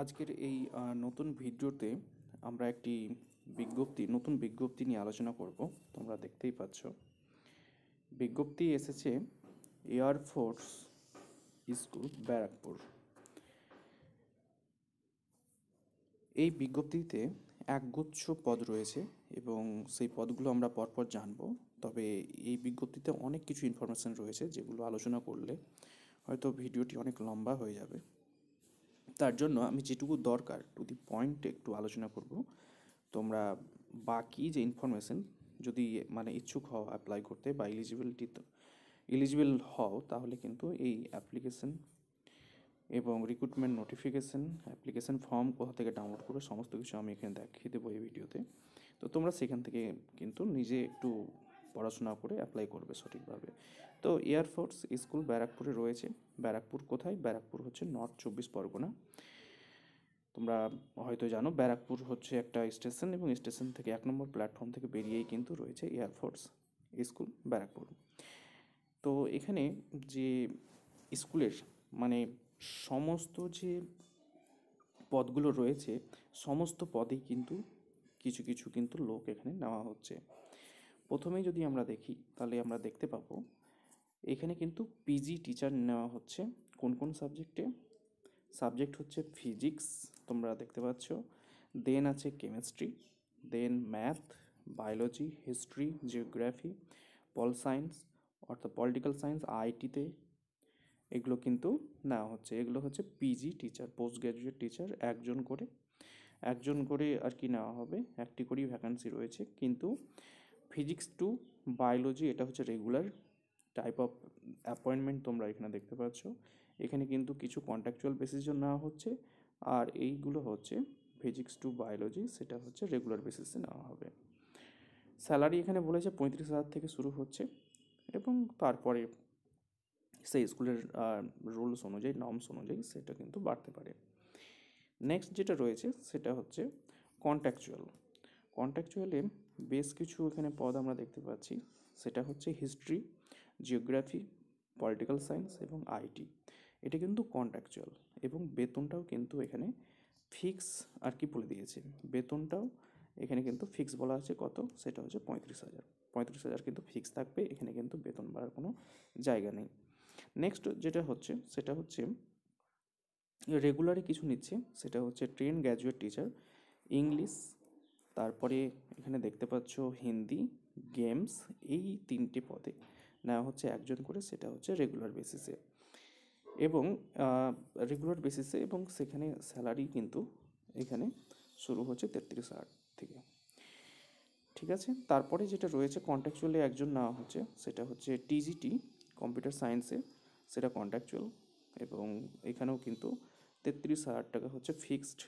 আজকের এই নতুন ভিডিওতে আমরা একটি বিজ্ঞপ্তি নতুন বিজ্ঞপ্তি নিয়ে আলোচনা করব তোমরা দেখতেই পাচ্ছ বিজ্ঞপ্তি এসেছে এয়ার ফোর্স স্কুল ব্যারাকপুর এই বিজ্ঞপ্তিতে একগুচ্ছ পদ রয়েছে এবং সেই পদগুলো আমরা পরপর জানব তবে এই বিজ্ঞপ্তিতে অনেক কিছু ইনফরমেশান রয়েছে যেগুলো আলোচনা করলে হয়তো ভিডিওটি অনেক লম্বা হয়ে যাবে তার জন্য আমি যেটুকু দরকার টু দি পয়েন্ট একটু আলোচনা করব তোমরা বাকি যে ইনফরমেশন যদি মানে ইচ্ছুক হও অ্যাপ্লাই করতে বা এলিজিবিলিটি এলিজিবল হও তাহলে কিন্তু এই অ্যাপ্লিকেশন এবং রিক্রুটমেন্ট নোটিফিকেশান অ্যাপ্লিকেশান ফর্ম কোথা থেকে ডাউনলোড করবে সমস্ত কিছু আমি এখানে দেখিয়ে দেবো এই ভিডিওতে তো তোমরা সেখান থেকে কিন্তু নিজে একটু পড়াশোনা করে অ্যাপ্লাই করবে সঠিকভাবে তো এয়ারফোর্স স্কুল ব্যারাকপুরে রয়েছে ব্যারাকপুর কোথায় ব্যারাকপুর হচ্ছে নর্থ চব্বিশ পরগনা তোমরা হয়তো জানো ব্যারাকপুর হচ্ছে একটা স্টেশন এবং স্টেশন থেকে এক নম্বর প্ল্যাটফর্ম থেকে বেরিয়েই কিন্তু রয়েছে এয়ারফোর্স স্কুল ব্যারাকপুর তো এখানে যে স্কুলের মানে সমস্ত যে পদগুলো রয়েছে সমস্ত পদেই কিন্তু কিছু কিছু কিন্তু লোক এখানে নেওয়া হচ্ছে প্রথমেই যদি আমরা দেখি তাহলে আমরা দেখতে পাবো এখানে কিন্তু পিজি টিচার নেওয়া হচ্ছে কোন কোন সাবজেক্টে সাবজেক্ট হচ্ছে ফিজিক্স তোমরা দেখতে পাচ্ছ দেন আছে chemistry then math biology history geography pol science অর্থাৎ পলিটিক্যাল সায়েন্স আইটিতে এগুলো কিন্তু নেওয়া হচ্ছে এগুলো হচ্ছে PG teacher post graduate teacher একজন করে একজন করে আর কি নেওয়া হবে একটি করেই ভ্যাকান্সি রয়েছে কিন্তু ফিজিক্স টু বায়োলজি এটা হচ্ছে রেগুলার টাইপ অফ অ্যাপয়েন্টমেন্ট তোমরা এখানে দেখতে পাচ্ছ এখানে কিন্তু কিছু কন্ট্যাকচুয়াল বেসিস নেওয়া হচ্ছে আর এইগুলো হচ্ছে ফিজিক্স টু বায়োলজি সেটা হচ্ছে রেগুলার বেসিসে নেওয়া হবে স্যালারি এখানে বলেছে পঁয়ত্রিশ হাজার থেকে শুরু হচ্ছে এবং তারপরে সেই স্কুলের রুলস অনুযায়ী নর্মস অনুযায়ী সেটা কিন্তু বাড়তে পারে নেক্সট যেটা রয়েছে সেটা হচ্ছে কন্ট্যাকচুয়াল কন্ট্যাকচুয়ালে বেশ কিছু এখানে পদ আমরা দেখতে পাচ্ছি সেটা হচ্ছে হিস্ট্রি জিওগ্রাফি পলিটিক্যাল সায়েন্স এবং আইটি এটা কিন্তু কন্ট্রাকচুয়াল এবং বেতনটাও কিন্তু এখানে ফিক্স আর কি বলে দিয়েছে বেতনটাও এখানে কিন্তু ফিক্স বলা আছে কত সেটা হচ্ছে পঁয়ত্রিশ হাজার পঁয়ত্রিশ হাজার কিন্তু ফিক্স থাকবে এখানে কিন্তু বেতন বাড়ার কোনো জায়গা নেই নেক্সট যেটা হচ্ছে সেটা হচ্ছে রেগুলারে কিছু নিচ্ছে সেটা হচ্ছে ট্রেন গ্র্যাজুয়েট টিচার ইংলিশ তারপরে এখানে দেখতে পাচ্ছ হিন্দি গেমস এই তিনটে পদে নেওয়া হচ্ছে একজন করে সেটা হচ্ছে রেগুলার বেসিসে এবং রেগুলার বেসিসে এবং সেখানে স্যালারি কিন্তু এখানে শুরু হচ্ছে তেত্রিশ হাজার থেকে ঠিক আছে তারপরে যেটা রয়েছে কন্ট্রাকচুয়ালি একজন নেওয়া হচ্ছে সেটা হচ্ছে টিজিটি কম্পিউটার সায়েন্সে সেটা কন্ট্রাকচুয়াল এবং এখানেও কিন্তু তেত্রিশ হাজার টাকা হচ্ছে ফিক্সড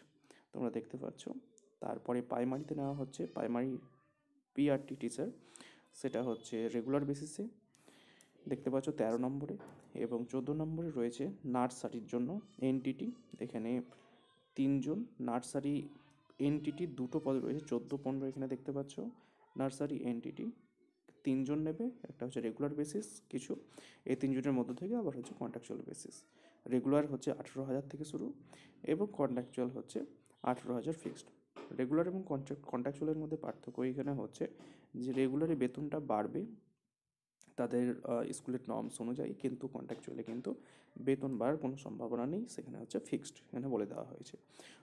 তোমরা দেখতে পাচ্ছ তারপরে প্রাইমারিতে নেওয়া হচ্ছে প্রাইমারি পিআরটি টিচার সেটা হচ্ছে রেগুলার বেসিসে দেখতে পাচ্ছ তেরো নম্বরে এবং চোদ্দো নম্বরে রয়েছে নার্সারির জন্য এনটিটি এখানে তিনজন নার্সারি এনটিটি দুটো পদ রয়েছে চোদ্দো পনেরো এখানে দেখতে পাচ্ছ নার্সারি এনটিটি তিনজন নেবে একটা হচ্ছে রেগুলার বেসিস কিছু এই তিনজনের মধ্য থেকে আবার হচ্ছে কন্ট্রাকচুয়াল বেসিস রেগুলার হচ্ছে আঠেরো হাজার থেকে শুরু এবং কন্ট্রাকচুয়াল হচ্ছে আঠেরো হাজার ফিক্সড রেগুলার এবং কন্ট্রাকচুয়ালের মধ্যে পার্থক্য এখানে হচ্ছে যে রেগুলারে বেতনটা বাড়বে তাদের স্কুলের নর্মস অনুযায়ী কিন্তু কন্ট্রাকচুয়ালে কিন্তু বেতন বাড়ার কোনো সম্ভাবনা নেই সেখানে হচ্ছে ফিক্সড এখানে বলে দেওয়া হয়েছে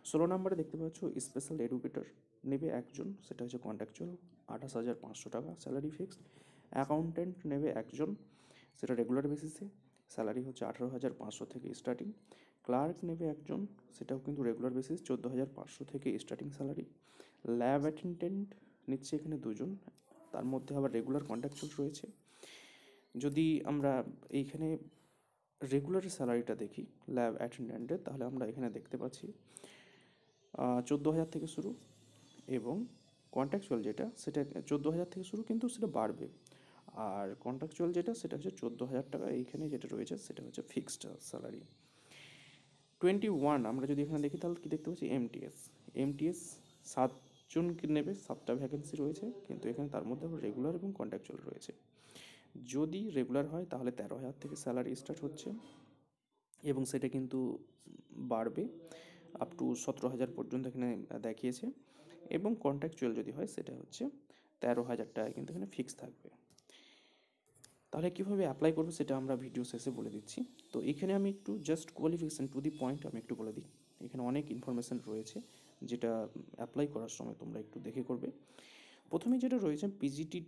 ষোলো নম্বরে দেখতে পাচ্ছ স্পেশাল এডুকেটর নেবে একজন সেটা হচ্ছে কন্ট্রাকচুয়াল আঠাশ হাজার পাঁচশো টাকা স্যালারি ফিক্সড অ্যাকাউন্ট্যান্ট নেবে একজন সেটা রেগুলার বেসিসে স্যালারি হচ্ছে আঠারো হাজার পাঁচশো থেকে স্টার্টিং ক্লার্ক নেবে একজন সেটাও কিন্তু রেগুলার বেসিস চোদ্দো হাজার পাঁচশো থেকে স্টার্টিং স্যালারি ল্যাব অ্যাটেন্ডেন্ট নিচ্ছে এখানে দুজন তার মধ্যে আবার রেগুলার কন্ট্রাকচুয়াল রয়েছে যদি আমরা এইখানে রেগুলার স্যালারিটা দেখি ল্যাব অ্যাটেন্ডেন্টের তাহলে আমরা এখানে দেখতে পাচ্ছি চোদ্দো হাজার থেকে শুরু এবং কন্ট্রাকচুয়াল যেটা সেটা চোদ্দো হাজার থেকে শুরু কিন্তু সেটা বাড়বে আর কন্ট্রাকচুয়াল যেটা সেটা হচ্ছে চোদ্দো হাজার টাকা এইখানে যেটা রয়েছে সেটা হচ্ছে ফিক্সড স্যালারি টোয়েন্টি ওয়ান আমরা যদি এখানে দেখি তাহলে কী দেখতে পাচ্ছি এমটিএস এমটিএস সাতজনকে নেবে সাতটা ভ্যাকেন্সি রয়েছে কিন্তু এখানে তার মধ্যে রেগুলার এবং কন্ট্রাকচুয়াল রয়েছে যদি রেগুলার হয় তাহলে তেরো হাজার থেকে স্যালারি স্টার্ট হচ্ছে এবং সেটা কিন্তু বাড়বে আপ টু সতেরো হাজার পর্যন্ত এখানে দেখিয়েছে এবং কন্ট্রাকচুয়াল যদি হয় সেটা হচ্ছে তেরো হাজার টাকা কিন্তু এখানে ফিক্স থাকবে তাহলে কীভাবে অ্যাপ্লাই করবো সেটা আমরা ভিডিও শেষে বলে দিচ্ছি তো এখানে আমি একটু just qualification to the point আমি একটু বলে দিই এখানে অনেক ইনফরমেশান রয়েছে যেটা অ্যাপ্লাই করার সময় তোমরা একটু দেখে করবে প্রথমে যেটা রয়েছে PGT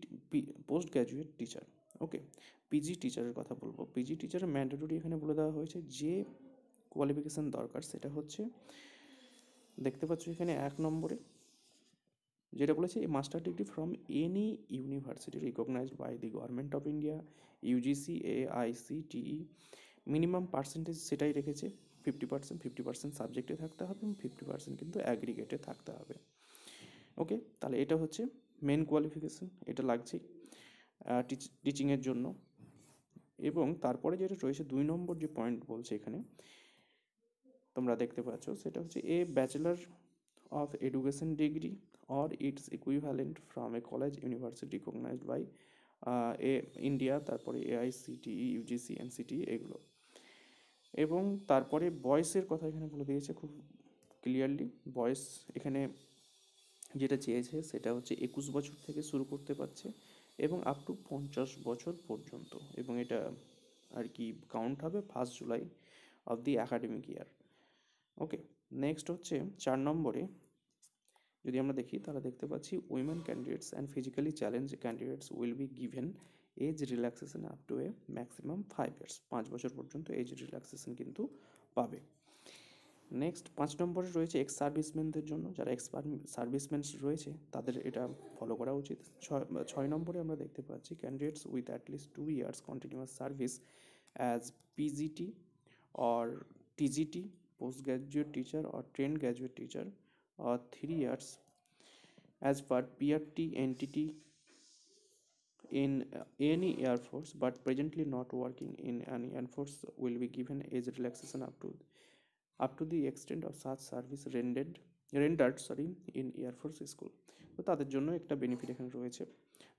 post graduate teacher okay PG টিচারের কথা বলবো পিজি টিচারের ম্যান্ডেটরি এখানে বলে দেওয়া হয়েছে যে কোয়ালিফিকেশান দরকার সেটা হচ্ছে দেখতে পাচ্ছ এখানে এক নম্বরে যেটা বলেছে a master degree from any university recognised by the government of India UGC AICTE minimum percentage সেটাই রেখেছে ফিফটি পার্সেন্ট ফিফটি পার্সেন্ট সাবজেক্টে থাকতে হবে এবং ফিফটি পার্সেন্ট কিন্তু অ্যাগ্রিগেটে থাকতে হবে ওকে তাহলে এটা হচ্ছে মেন কোয়ালিফিকেশন এটা লাগছেই টিচিংয়ের জন্য এবং তারপরে যেটা রয়েছে দুই নম্বর যে পয়েন্ট বলছে এখানে তোমরা দেখতে পাচ্ছ সেটা হচ্ছে a bachelor of education degree or its equivalent from a college university recognized by a uh, India তারপরে এআইসিটিই ইউজিসি এনসিটি এগুলো এবং তারপরে বয়সের কথা এখানে বলে দিয়েছে খুব ক্লিয়ারলি বয়স এখানে যেটা চেয়েছে সেটা হচ্ছে একুশ বছর থেকে শুরু করতে পারছে এবং আপ টু পঞ্চাশ বছর পর্যন্ত এবং এটা আর কি কাউন্ট হবে first July of the academic year okay next হচ্ছে চার নম্বরে যদি আমরা দেখি তাহলে দেখতে পাচ্ছি women candidates and physically challenge candidates will be given age relaxation up to a maximum five years পাঁচ বছর পর্যন্ত এজ রিল্যাক্সেশন কিন্তু পাবে নেক্সট পাঁচ নম্বরে রয়েছে এক্স সার্ভিসম্যানদের জন্য যারা এক্স সার্ভিসম্যান রয়েছে তাদের এটা ফলো করা উচিত ছয় নম্বরে আমরা দেখতে পাচ্ছি candidates with at least two years continuous service as PGT or TGT post graduate teacher or train graduate teacher or three years as per PFT entity in any air force but presently not working in any air force will be given age relaxation up to up to the extent of such service rendered rendered sorry in air force school তো তাদের জন্য একটা benefit এখানে রয়েছে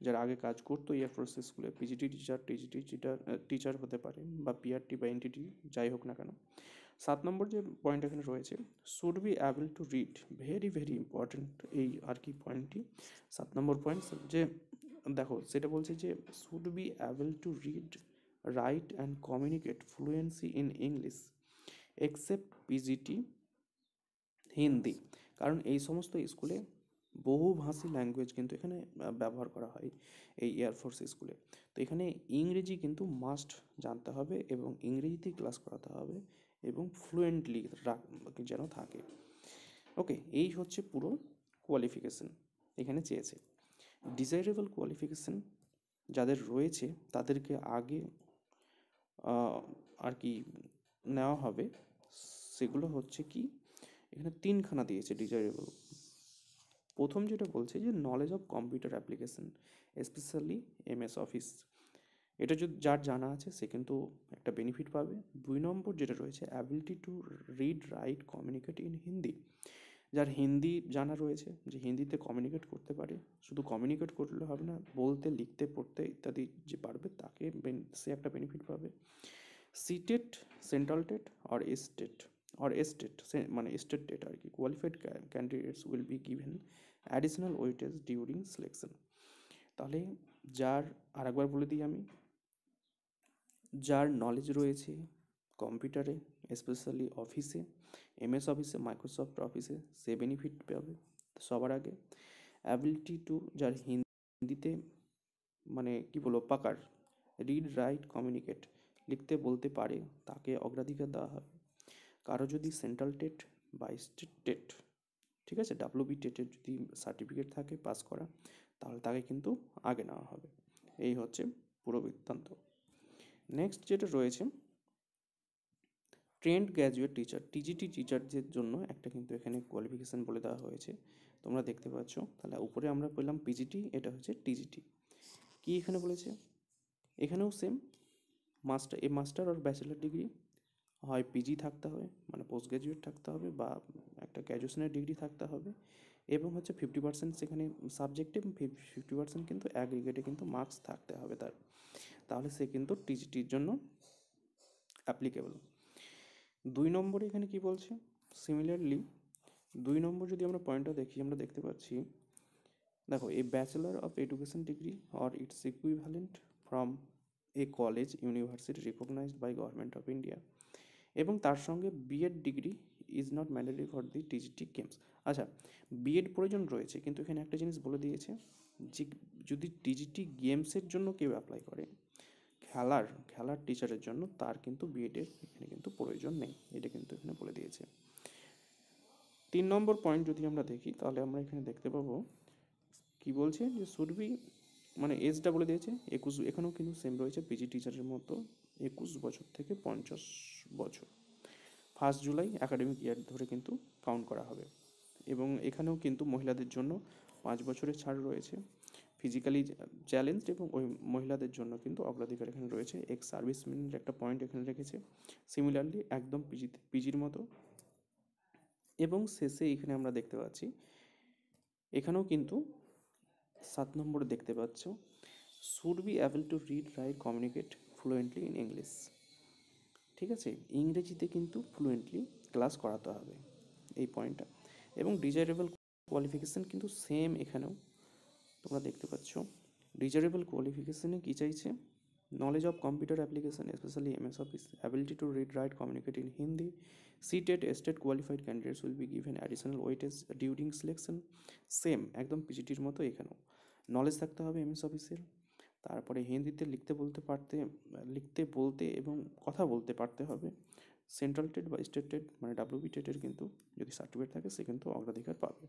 যারা আগে কাজ করতো এয়ারফোর্স স্কুলে PGT teacher TGT teacher teacher হতে পারে বা পিআরটি বা এনটিটি যাই হোক না কেন সাত নম্বর যে পয়েন্ট এখানে রয়েছে should be able to read very very important এই আর কি পয়েন্টটি সাত নম্বর পয়েন্ট যে দেখো সেটা বলছে যে should be able to read write and communicate fluency in English except PGT Hindi কারণ এই সমস্ত স্কুলে বহুভাষী ল্যাঙ্গুয়েজ কিন্তু এখানে ব্যবহার করা হয় এই এয়ারফোর্স স্কুলে তো এখানে ইংরেজি কিন্তু মাস্ট জানতে হবে এবং ইংরেজিতেই ক্লাস করাতে হবে এবং ফ্লুয়েন্টলি যেন থাকে ওকে এই হচ্ছে পুরো কোয়ালিফিকেশান এখানে চেয়েছে ডিজাইরেবল কোয়ালিফিকেশান যাদের রয়েছে তাদেরকে আগে আর কি নেওয়া হবে সেগুলো হচ্ছে কি এখানে তিনখানা দিয়েছে ডিজাইরেবল প্রথম যেটা বলছে যে knowledge of computer application specially M S office এটা যদি যার জানা আছে সে কিন্তু একটা বেনিফিট পাবে দুই নম্বর যেটা রয়েছে ability to read write communicate in Hindi যার হিন্দি জানা রয়েছে যে হিন্দিতে কমিউনিকেট করতে পারে শুধু কমিউনিকেট করলে হবে না বলতে লিখতে পড়তে ইত্যাদি যে পারবে তাকে সে একটা বেনিফিট পাবে সিটেট সেন্ট্রাল টেট আর এস্টেট আর এস্টেট মানে স্টেট ডেট আর কি qualified candidates will be given additional weightage during selection তাহলে যার আর একবার বলে দিই আমি যার নলেজ রয়েছে কম্পিউটারে স্পেশালি অফিসে এমএস অফিসে মাইক্রোসফট অফিসে সে বেনিফিট পাবে সবার আগে অ্যাবিলিটি টু যার হিন্দিতে মানে কি বলবো পাকার রিড রাইট কমিউনিকেট লিখতে বলতে পারে তাকে অগ্রাধিকার দেওয়া হবে কারো যদি সেন্ট্রাল টেট বা স্টেট টেট ঠিক আছে ডাব্লিউবি টেটের যদি সার্টিফিকেট থাকে পাস করা তাহলে তাকে কিন্তু আগে নেওয়া হবে এই হচ্ছে পুরো বৃত্তান্ত নেক্সট যেটা রয়েছে ট্রেন্ড গ্র্যাজুয়েট টিচার টিজিটি টিচারদের জন্য একটা কিন্তু এখানে কোয়ালিফিকেশান বলে দেওয়া হয়েছে তোমরা দেখতে পাচ্ছ তাহলে উপরে আমরা পেলাম পিজিটি এটা হচ্ছে টিজিটি কি এখানে বলেছে এখানেও সেম মাস্টার এ মাস্টার আর ব্যাচেলার ডিগ্রি হয় পিজি থাকতে হবে মানে পোস্ট গ্র্যাজুয়েট থাকতে হবে বা একটা গ্র্যাজুয়েশনের ডিগ্রি থাকতে হবে এবং হচ্ছে ফিফটি পার্সেন্ট সেখানে সাবজেক্টে ফিফটি পার্সেন্ট কিন্তু অ্যাগ্রিগেটে কিন্তু মার্কস থাকতে হবে তার তাহলে সে কিন্তু টিজিটির জন্য অ্যাপ্লিকেবল দুই নম্বরে এখানে কি বলছে সিমিলারলি দুই নম্বর যদি আমরা পয়েন্টটা দেখি আমরা দেখতে পাচ্ছি দেখো a bachelor of education degree or it's equivalent from a college university recognised by government of India এবং তার সঙ্গে B Ed degree is not mandatory for the TGT games আচ্ছা বিএড প্রয়োজন রয়েছে কিন্তু এখানে একটা জিনিস বলে দিয়েছে যে যদি টিজিটি গেমসের জন্য কেউ অ্যাপ্লাই করে খেলার খেলার টিচারের জন্য তার কিন্তু বিএডের এখানে কিন্তু প্রয়োজন নেই এটা কিন্তু এখানে বলে দিয়েছে তিন নম্বর পয়েন্ট যদি আমরা দেখি তাহলে আমরা এখানে দেখতে পাবো কি বলছে যে শুড বি মানে এজটা বলে দিয়েছে একুশ এখানেও কিন্তু সেম রয়েছে পিজি টিচারের মতো একুশ বছর থেকে পঞ্চাশ বছর ফার্স্ট জুলাই একাডেমিক ইয়ার ধরে কিন্তু কাউন্ট করা হবে এবং এখানেও কিন্তু মহিলাদের জন্য পাঁচ বছরের ছাড় রয়েছে ফিজিক্যালি চ্যালেঞ্জড এবং ওই মহিলাদের জন্য কিন্তু অগ্রাধিকার এখানে রয়েছে এক্স মিনের একটা পয়েন্ট এখানে রেখেছে সিমিলারলি একদম পিজি পিজির মতো এবং শেষে এখানে আমরা দেখতে পাচ্ছি এখানেও কিন্তু সাত নম্বরে দেখতে পাচ্ছ should be able to read write communicate fluently in English ঠিক আছে ইংরেজিতে কিন্তু ফ্লুয়েন্টলি ক্লাস করাতে হবে এই পয়েন্টটা এবং ডিজায়ারেবল কোয়ালিফিকেশান কিন্তু সেম এখানেও তোমরা দেখতে পাচ্ছ ডিজারেবল কোয়ালিফিকেশানে কী চাইছে knowledge of computer application specially M S office ability to read write communicate in Hindi CTET state qualified candidates will be given additional weightage during selection same একদম পিজিটির মতো এখানেও নলেজ থাকতে হবে এম এস অফিসের তারপরে হিন্দিতে লিখতে বলতে পারতে লিখতে বলতে এবং কথা বলতে পারতে হবে সেন্ট্রাল টেট বা স্টেট টেট মানে ডাব্লিউবি টেটের কিন্তু যদি সার্টিফিকেট থাকে সে কিন্তু অগ্রাধিকার পাবে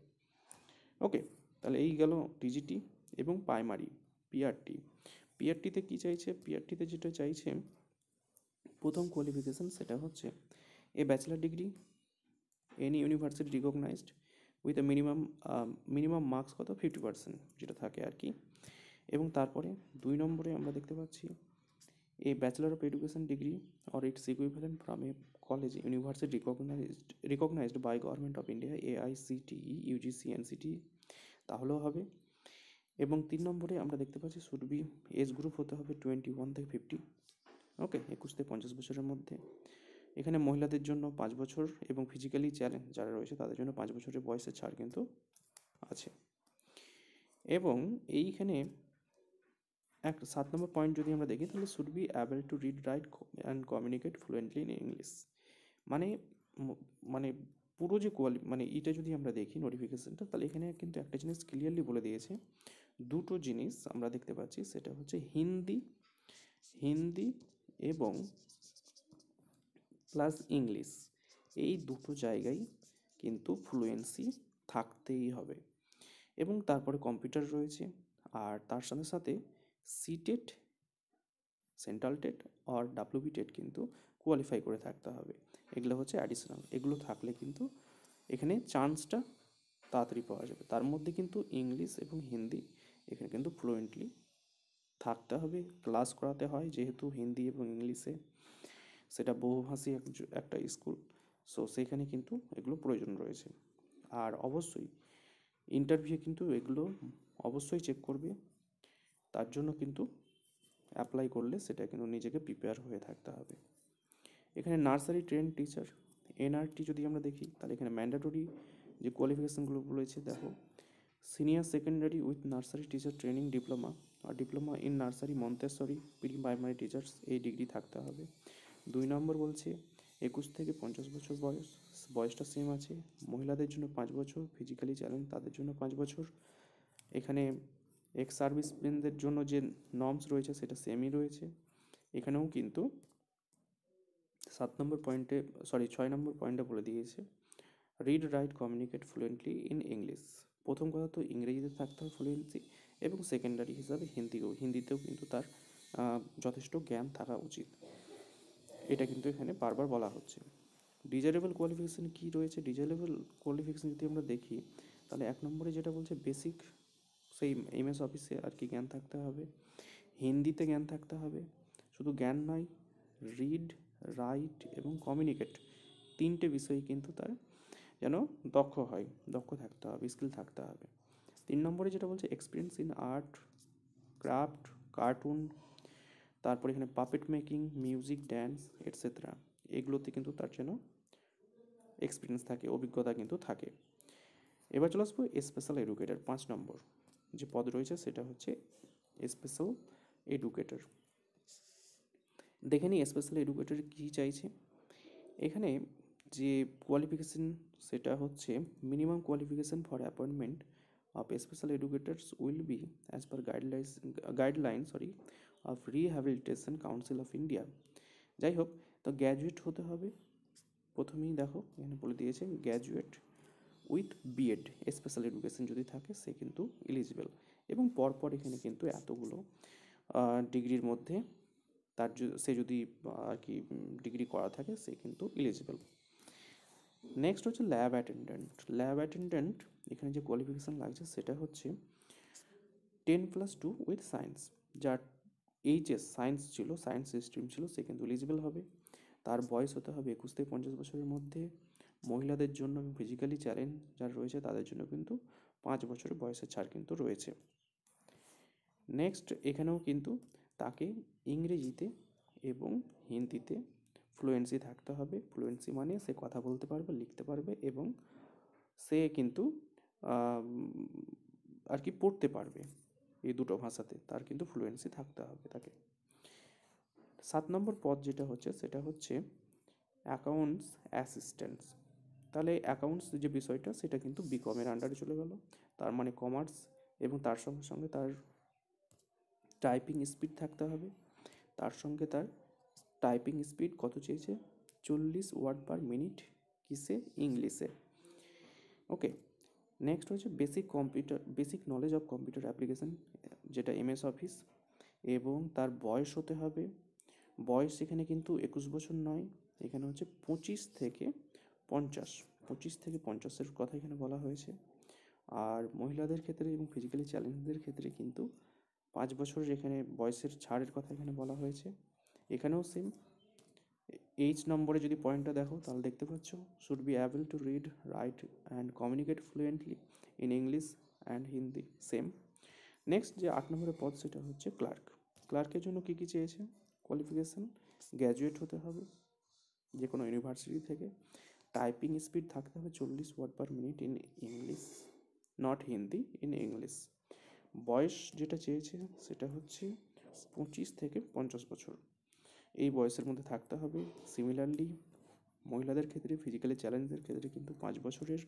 ওকে তাহলে এই গেল টিজিটি এবং প্রাইমারি পিআরটি পিআরটিতে কী চাইছে পিআরটিতে যেটা চাইছে প্রথম কোয়ালিফিকেশান সেটা হচ্ছে a bachelor degree any university recognized with a minimum minimum marks কত ফিফটি পার্সেন্ট যেটা থাকে আর কি এবং তারপরে দুই নম্বরে আমরা দেখতে পাচ্ছি a bachelor of education degree or it's equivalent from a college university recognized recognized by government of India AICTE UGC NCT তাহলেও হবে এবং তিন নম্বরে আমরা দেখতে পাচ্ছি শুড বি এজ গ্রুপ হতে হবে টোয়েন্টি ওয়ান থেকে ফিফটি ওকে একুশ থেকে পঞ্চাশ বছরের মধ্যে এখানে মহিলাদের জন্য পাঁচ বছর এবং ফিজিক্যালি চ্যালেঞ্জ যারা রয়েছে তাদের জন্য পাঁচ বছরের বয়সের ছাড় কিন্তু আছে এবং এইখানে এক সাত নম্বর পয়েন্ট যদি আমরা দেখি তাহলে should be able to read write and communicate fluently in English মানে মানে পুরো যে কোয়ালি মানে এটা যদি আমরা দেখি নোটিফিকেশানটা তাহলে এখানে কিন্তু একটা জিনিস ক্লিয়ারলি বলে দিয়েছে দুটো জিনিস আমরা দেখতে পাচ্ছি সেটা হচ্ছে হিন্দি হিন্দি এবং প্লাস ইংলিশ এই দুটো জায়গায় কিন্তু ফ্লুয়েন্সি থাকতেই হবে এবং তারপরে কম্পিউটার রয়েছে আর তার সাথে সাথে সি টেট সেন্ট্রাল টেট আর ডাব্লিউবি টেট কিন্তু কোয়ালিফাই করে থাকতে হবে এগুলো হচ্ছে অ্যাডিশনাল এগুলো থাকলে কিন্তু এখানে চান্সটা তাড়াতাড়ি পাওয়া যাবে তার মধ্যে কিন্তু ইংলিশ এবং হিন্দি এখানে কিন্তু ফ্লুয়েন্টলি থাকতে হবে ক্লাস করাতে হয় যেহেতু হিন্দি এবং ইংলিশে সেটা বহুভাষী একটা স্কুল সো সেখানে কিন্তু এগুলো প্রয়োজন রয়েছে আর অবশ্যই ইন্টারভিউ কিন্তু এগুলো অবশ্যই চেক করবে তার জন্য কিন্তু অ্যাপ্লাই করলে সেটা কিন্তু নিজেকে প্রিপেয়ার হয়ে থাকতে হবে এখানে নার্সারি ট্রেন টিচার এনআরটি যদি আমরা দেখি তাহলে এখানে ম্যান্ডেটরি যে কোয়ালিফিকেশানগুলো রয়েছে দেখো senior secondary with nursery teacher training diploma আর diploma in nursery Montessori pre primary teachers এই ডিগ্রি থাকতে হবে দুই নম্বর বলছে একুশ থেকে পঞ্চাশ বছর বয়স বয়সটা সেম আছে মহিলাদের জন্য পাঁচ বছর ফিজিক্যালি চ্যালেঞ্জ তাদের জন্য পাঁচ বছর এখানে এক্স সার্ভিস ম্যানদের জন্য যে নর্মস রয়েছে সেটা সেমই রয়েছে এখানেও কিন্তু সাত নম্বর পয়েন্টে সরি ছয় নম্বর পয়েন্টে বলে দিয়েছে read write communicate fluently in English প্রথম কথা তো ইংরেজিতে থাকতে হয় ফ্লুয়েন্সি এবং সেকেন্ডারি হিসাবে হিন্দিও হিন্দিতেও কিন্তু তার যথেষ্ট জ্ঞান থাকা উচিত এটা কিন্তু এখানে বারবার বলা হচ্ছে ডিজারেবল কোয়ালিফিকেশান কী রয়েছে ডিজারেবল কোয়ালিফিকেশান যদি আমরা দেখি তাহলে এক নম্বরে যেটা বলছে বেসিক সেই এমএস অফিসে আর কি জ্ঞান থাকতে হবে হিন্দিতে জ্ঞান থাকতে হবে শুধু জ্ঞান নয় রিড রাইট এবং কমিউনিকেট তিনটে বিষয়ই কিন্তু তার যেন দক্ষ হয় দক্ষ থাকতে হবে স্কিল থাকতে হবে তিন নম্বরে যেটা বলছে experience in art craft cartoon তারপর এখানে puppet making music dance etcetera এগুলোতে কিন্তু তার যেন এক্সপিরিয়েন্স থাকে অভিজ্ঞতা কিন্তু থাকে এবার চলে আসবো স্পেশাল এডুকেটার পাঁচ নম্বর যে পদ রয়েছে সেটা হচ্ছে স্পেশাল এডুকেটর দেখে নিই স্পেশাল এডুকেটর কী চাইছে এখানে যে কোয়ালিফিকেশন সেটা হচ্ছে minimum qualification for appointment of special educators will be as per guidelines guideline sorry of rehabilitation council of India যাই হোক তো গ্র্যাজুয়েট হতে হবে প্রথমেই দেখো এখানে বলে দিয়েছে graduate with B Ed special education যদি থাকে সে কিন্তু এলিজিবল এবং পরপর এখানে কিন্তু এতগুলো ডিগ্রির মধ্যে তার সে যদি আর কি ডিগ্রি করা থাকে সে কিন্তু এলিজিবল নেক্সট হচ্ছে ল্যাব অ্যাটেন্ডেন্ট ল্যাব অ্যাটেন্ডেন্ট এখানে যে কোয়ালিফিকেশান লাগছে সেটা হচ্ছে ten plus two with science যার যে সায়েন্স ছিল সায়েন্স স্ট্রিম ছিল সে কিন্তু এলিজিবল হবে তার বয়স হতে হবে একুশ থেকে পঞ্চাশ বছরের মধ্যে মহিলাদের জন্য ফিজিক্যালি চ্যালেঞ্জ যারা রয়েছে তাদের জন্য কিন্তু পাঁচ বছর বয়সের ছাড় কিন্তু রয়েছে নেক্সট এখানেও কিন্তু তাকে ইংরেজিতে এবং হিন্দিতে ফ্লুয়েন্সি থাকতে হবে ফ্লুয়েন্সি মানে সে কথা বলতে পারবে লিখতে পারবে এবং সে কিন্তু আর কি পড়তে পারবে এই দুটো ভাষাতে তার কিন্তু ফ্লুয়েন্সি থাকতে হবে তাকে সাত নম্বর পদ যেটা হচ্ছে সেটা হচ্ছে অ্যাকাউন্টস অ্যাসিস্ট্যান্টস তাহলে অ্যাকাউন্টস যে বিষয়টা সেটা কিন্তু বিকমের আন্ডারে চলে গেল তার মানে কমার্স এবং তার সঙ্গে সঙ্গে তার টাইপিং স্পিড থাকতে হবে তার সঙ্গে তার টাইপিং স্পিড কত চেয়েছে চল্লিশ ওয়ার্ড পার মিনিট কিসে ইংলিশে ওকে নেক্সট হচ্ছে basic computer basic knowledge of computer application যেটা এমএস অফিস এবং তার বয়স হতে হবে বয়স এখানে কিন্তু একুশ বছর নয় এখানে হচ্ছে পঁচিশ থেকে পঞ্চাশ পঁচিশ থেকে পঞ্চাশের কথা এখানে বলা হয়েছে আর মহিলাদের ক্ষেত্রে এবং ফিজিক্যালি চ্যালেঞ্জদের ক্ষেত্রে কিন্তু পাঁচ বছরের এখানে বয়সের ছাড়ের কথা এখানে বলা হয়েছে এখানেও সেম এইচ নম্বরে যদি পয়েন্টটা দেখো তাহলে দেখতে পাচ্ছ should be able to read write and communicate fluently in English and Hindi same next যে আট নম্বরের পদ সেটা হচ্ছে ক্লার্ক ক্লার্কের জন্য কী কী চেয়েছে কোয়ালিফিকেশান গ্র্যাজুয়েট হতে হবে যে কোনো ইউনিভার্সিটি থেকে টাইপিং স্পিড থাকতে হবে চল্লিশ word per minute in English not Hindi in English বয়স যেটা চেয়েছে সেটা হচ্ছে পঁচিশ থেকে পঞ্চাশ বছর এই বয়সের মধ্যে থাকতে হবে সিমিলারলি মহিলাদের ক্ষেত্রে ফিজিক্যালি চ্যালেঞ্জের ক্ষেত্রে কিন্তু পাঁচ বছরের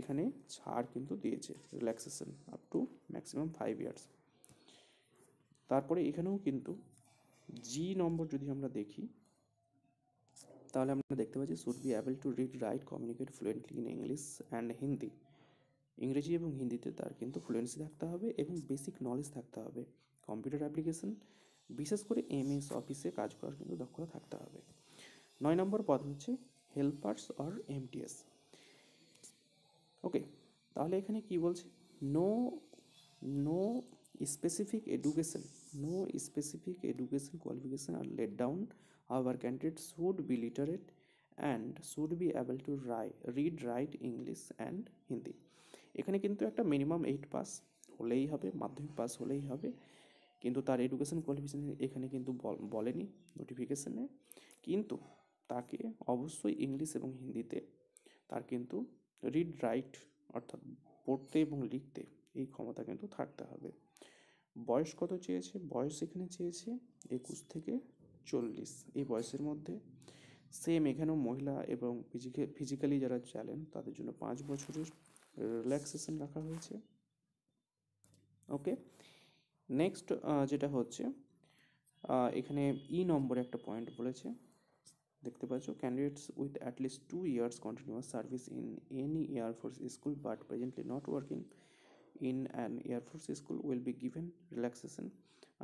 এখানে ছাড় কিন্তু দিয়েছে relaxation up to maximum five years তারপরে এখানেও কিন্তু জি নম্বর যদি আমরা দেখি তাহলে আমরা দেখতে পাচ্ছি should be able to read write communicate fluently in English and Hindi ইংরেজি এবং হিন্দিতে তার কিন্তু ফ্লুয়েন্সি থাকতে হবে এবং বেসিক নলেজ থাকতে হবে কম্পিউটার অ্যাপ্লিকেশন বিশেষ করে এমএস অফিসে কাজ করার কিন্তু দক্ষতা থাকতে হবে নয় নম্বর পদ হচ্ছে হেল্পার্স অর এমটিএস ওকে তাহলে এখানে কি বলছে no no specific education no specific education qualification are laid down However, candidates should be literate and should be able to write read write English and Hindi এখানে কিন্তু একটা মিনিমাম এইট পাস হলেই হবে মাধ্যমিক পাস হলেই হবে কিন্তু তার এডুকেশন কোয়ালিফিকেশন এখানে কিন্তু বলেনি নোটিফিকেশানে কিন্তু তাকে অবশ্যই ইংলিশ এবং হিন্দিতে তার কিন্তু রিড রাইট অর্থাৎ পড়তে এবং লিখতে এই ক্ষমতা কিন্তু থাকতে হবে বয়স কত চেয়েছে বয়স এখানে চেয়েছে একুশ থেকে চল্লিশ এই বয়সের মধ্যে সেম এখানেও মহিলা এবং ফিজিক্যালি যারা চালেন তাদের জন্য পাঁচ বছরের রিল্যাক্সেশন রাখা হয়েছে ওকে নেক্সট যেটা হচ্ছে এখানে ই e নম্বরে একটা পয়েন্ট বলেছে দেখতে পাচ্ছ candidates with at least two years continuous service in any air force school but presently not working in an air force school will be given relaxation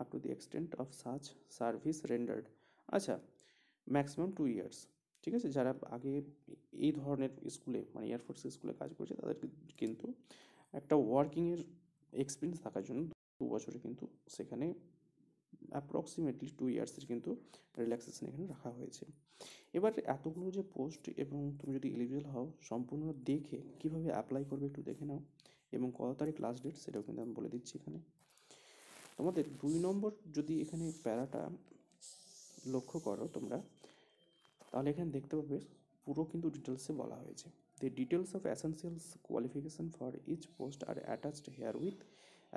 up to the extent of such service rendered আচ্ছা maximum two years ঠিক আছে যারা আগে এই ধরনের স্কুলে মানে air force স্কুলে কাজ করছে তাদের কিন্তু একটা ওয়ার্কিংয়ের এক্সপিরিয়েন্স থাকার জন্য দু বছরে কিন্তু সেখানে অ্যাপ্রক্সিমেটলি টু ইয়ার্সের কিন্তু রিল্যাক্সেশন এখানে রাখা হয়েছে এবার এতগুলো যে পোস্ট এবং তুমি যদি এলিজিবল হও সম্পূর্ণ দেখে কিভাবে অ্যাপ্লাই করবে একটু দেখে নাও এবং কত তারিখ লাস্ট ডেট সেটাও কিন্তু আমি বলে দিচ্ছি এখানে তোমাদের দুই নম্বর যদি এখানে প্যারাটা লক্ষ্য করো তোমরা তাহলে এখানে দেখতে পাবে পুরো কিন্তু ডিটেলসে বলা হয়েছে the details of essentials qualification for each post are attached here with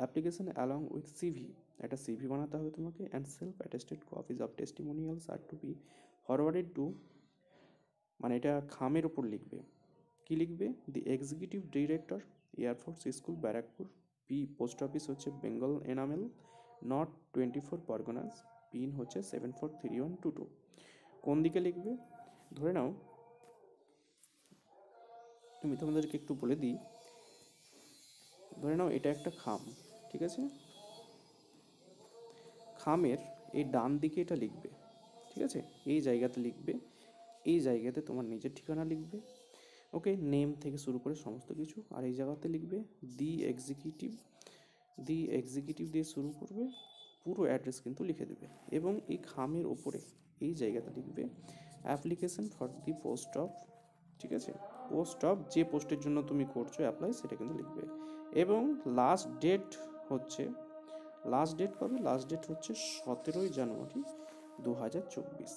application along with CV. একটা সিভি বানাতে হবে তোমাকে and self attested copies of testimonials are to be forwarded to মানে এটা খামের ওপর লিখবে কি লিখবে the executive director air force school Barrackpore P post office হচ্ছে Bengal enamel north twenty four Parganas pin হচ্ছে seven four three one two two কোন দিকে লিখবে ধরে নাও তুমি তোমাদেরকে একটু বলে দিই ধরে নাও এটা একটা খাম ঠিক আছে খামের এই ডান দিকে এটা লিখবে ঠিক আছে এই জায়গাতে লিখবে এই জায়গাতে তোমার নিজের ঠিকানা লিখবে ওকে নেম থেকে শুরু করে সমস্ত কিছু আর এই জায়গাতে লিখবে দি এক্সিকিউটিভ দি এক্সিকিউটিভ দিয়ে শুরু করবে পুরো অ্যাড্রেস কিন্তু লিখে দেবে এবং এই খামের ওপরে এই জায়গাটা লিখবে application for the post of ঠিক আছে পোস্ট অফ যে পোস্টের জন্য তুমি করছো অ্যাপ্লাই সেটা কিন্তু লিখবে এবং লাস্ট ডেট হচ্ছে লাস্ট ডেট কবে লাস্ট ডেট হচ্ছে সতেরোই জানুয়ারি দু হাজার চব্বিশ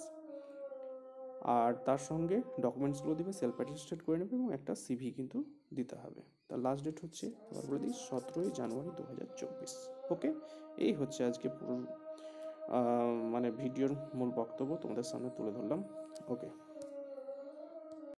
আর তার সঙ্গে ডকুমেন্টসগুলো দিবে সেলফ অ্যাটেস্টেড করে নেবে এবং একটা সিভি কিন্তু দিতে হবে তার লাস্ট ডেট হচ্ছে আবার বলে দিই সতেরোই জানুয়ারি দু হাজার চব্বিশ ওকে এই হচ্ছে আজকে পুরো মানে ভিডিওর মূল বক্তব্য তোমাদের সামনে তুলে ধরলাম ওকে